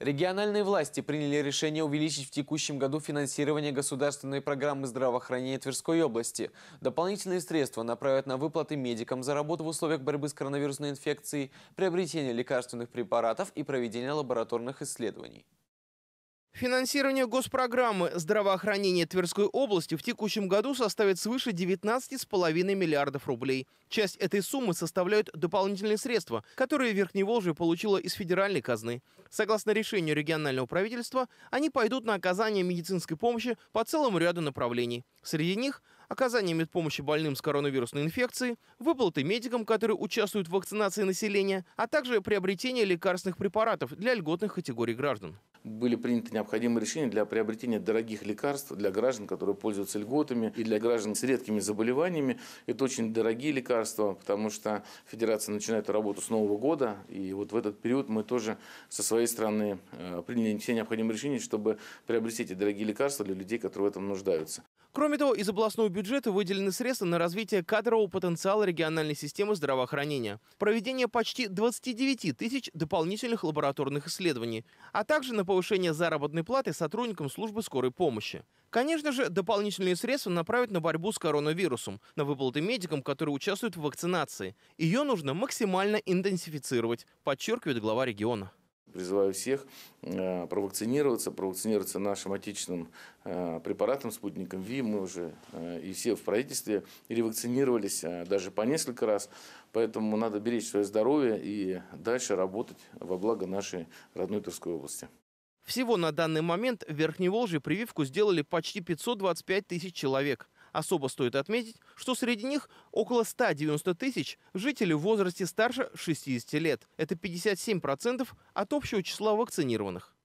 Региональные власти приняли решение увеличить в текущем году финансирование государственной программы здравоохранения Тверской области. Дополнительные средства направят на выплаты медикам за работу в условиях борьбы с коронавирусной инфекцией, приобретение лекарственных препаратов и проведение лабораторных исследований. Финансирование госпрограммы здравоохранения Тверской области в текущем году составит свыше 19,5 миллиардов рублей. Часть этой суммы составляют дополнительные средства, которые Верхневолжье получила из федеральной казны. Согласно решению регионального правительства, они пойдут на оказание медицинской помощи по целому ряду направлений. Среди них – оказание медпомощи больным с коронавирусной инфекцией, выплаты медикам, которые участвуют в вакцинации населения, а также приобретение лекарственных препаратов для льготных категорий граждан. Были приняты необходимые решения для приобретения дорогих лекарств для граждан, которые пользуются льготами, и для граждан с редкими заболеваниями. Это очень дорогие лекарства, потому что Федерация начинает работу с Нового года, и вот в этот период мы тоже со своей стороны э, приняли все необходимые решения, чтобы приобрести эти дорогие лекарства для людей, которые в этом нуждаются. Кроме того, из областного бюджета выделены средства на развитие кадрового потенциала региональной системы здравоохранения, проведение почти 29 тысяч дополнительных лабораторных исследований, а также на повышение заработной платы сотрудникам службы скорой помощи. Конечно же, дополнительные средства направят на борьбу с коронавирусом, на выплаты медикам, которые участвуют в вакцинации. Ее нужно максимально интенсифицировать, подчеркивает глава региона. Призываю всех э, провакцинироваться, провакцинироваться нашим отечественным э, препаратом, спутником ВИ. Мы уже э, и все в правительстве ревакцинировались даже по несколько раз. Поэтому надо беречь свое здоровье и дальше работать во благо нашей родной Тверской области. Всего на данный момент в Верхней Верхневолжье прививку сделали почти 525 тысяч человек. Особо стоит отметить, что среди них около 190 тысяч жителей в возрасте старше 60 лет. Это 57% от общего числа вакцинированных.